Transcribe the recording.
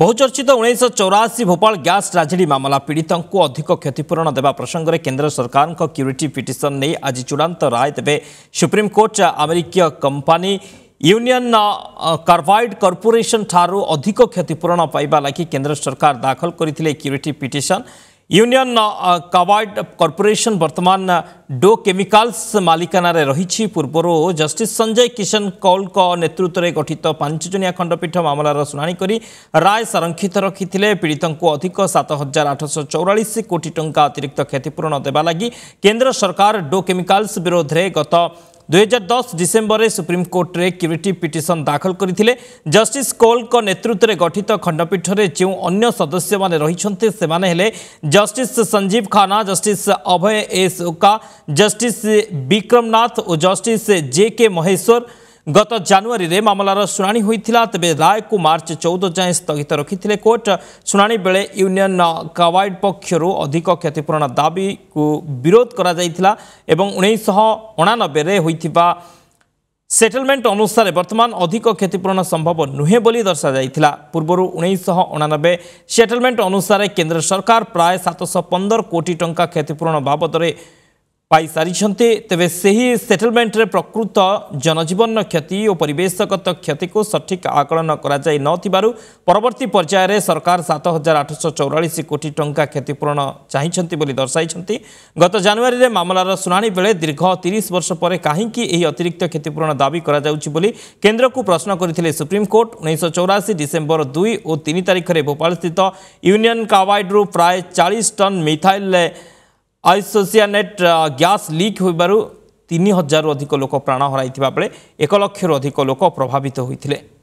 ବହୁଚର୍ଚ୍ଚିତ ଉଣେଇଶହ ଚଉରାଅଶୀ ଭୋପାଳ ଗ୍ୟାସ୍ ଟ୍ରାଜେଡି ମାମଲା ପୀଡ଼ିତଙ୍କୁ ଅଧିକ କ୍ଷତିପୂରଣ ଦେବା ପ୍ରସଙ୍ଗରେ କେନ୍ଦ୍ର ସରକାରଙ୍କ କ୍ୟୁରିଟି ପିଟିସନ୍ ନେଇ ଆଜି ଚୂଡ଼ାନ୍ତ ରାୟ ଦେବେ ସୁପ୍ରିମକୋର୍ଟ ଆମେରିକୀୟ କମ୍ପାନୀ ୟୁନିୟନ୍ କାର୍ବାଇଡ୍ କର୍ପୋରେସନ୍ ଠାରୁ ଅଧିକ କ୍ଷତିପୂରଣ ପାଇବା ଲାଗି କେନ୍ଦ୍ର ସରକାର ଦାଖଲ କରିଥିଲେ curative petition Union Carbide Corporation वर्तमान डो केमिकाल्स मालिकानार रही पूर्व जस्टिस संजय किशन कौल नेतृत्व में गठित पांचजनिया खंडपीठ मामलार शुणी कर राय संरक्षित रखी पीड़ित को अधिक सात हजार आठश चौरास कोटी टा अतिरिक्त क्षतिपूरण देवा लगी केन्द्र सरकार डो केमिकाल्स विरोध में गत ଦୁଇହଜାର ଦଶ ଡିସେମ୍ବରରେ ସୁପ୍ରିମକୋର୍ଟରେ କ୍ୟୁରିଟିଭ୍ ପିଟିସନ୍ ଦାଖଲ କରିଥିଲେ ଜଷ୍ଟିସ୍ କୋଲ୍ଙ୍କ ନେତୃତ୍ୱରେ ଗଠିତ ଖଣ୍ଡପୀଠରେ ଯେଉଁ ଅନ୍ୟ ସଦସ୍ୟମାନେ ରହିଛନ୍ତି ସେମାନେ ହେଲେ justice Sanjiv Khanna justice Abhay S Oka justice Vikram Nath ଓ ଜଷ୍ଟିସ୍ ଜେ କେ ମହେଶ୍ୱର गत मामलार ममलार शुना तपाईँ रायको मर्च चौध जाँ स्थगित रिले कोर्ट शुणी बेले युनियन कावारड पक्षरू अधिक क्षतिपूरण दाबी को विरोध गरिानब्बे हुटलमेन्ट अनुसार वर्तमान अधिक क्षतिपूरण सम्भव नुहेँ बोली दर्शाइला पूर्व उन्ैश अनानब्बे सेटलमेन्ट अनुसार केन्द्र सरकार प्राय सातश पन्ध्र कोटि टा क्षतिपूरण बाबदले ପାଇସାରିଛନ୍ତି ତେବେ ସେହି ସେଟଲମେଣ୍ଟରେ ପ୍ରକୃତ ଜନଜୀବନର କ୍ଷତି ଓ ପରିବେଶଗତ କ୍ଷତିକୁ ସଠିକ୍ ଆକଳନ କରାଯାଇ ନଥିବାରୁ ପରବର୍ତ୍ତୀ ପର୍ଯ୍ୟାୟରେ ସରକାର ସାତ ହଜାର ଆଠଶହ ଚଉରାଳିଶ କୋଟି ଟଙ୍କା କ୍ଷତିପୂରଣ ଚାହିଁଛନ୍ତି ବୋଲି ଦର୍ଶାଇଛନ୍ତି ଗତ ଜାନୁଆରୀରେ ମାମଲାର ଶୁଣାଣି ବେଳେ ଦୀର୍ଘ ତିରିଶ ବର୍ଷ ପରେ କାହିଁକି ଏହି ଅତିରିକ୍ତ କ୍ଷତିପୂରଣ ଦାବି କରାଯାଉଛି ବୋଲି କେନ୍ଦ୍ରକୁ ପ୍ରଶ୍ନ କରିଥିଲେ ସୁପ୍ରିମକୋର୍ଟ ଉଣେଇଶହ ଚଉରାଶୀ ଡିସେମ୍ବର ଦୁଇ ଓ ତିନି ତାରିଖରେ ଭୋପାଳସ୍ଥିତ ୟୁନିୟନ କାୱାଇଡ୍ରୁ ପ୍ରାୟ ଚାଳିଶ ଟନ୍ ମିଥାଇଲ୍ରେ আইসোসিয়ানেট গ্যাস লিক হইবার তিন হাজারু অধিক লোক প্রাণ হরাই বেড়ে এক লক্ষর অধিক লোক প্রভাবিত হয়েছিলেন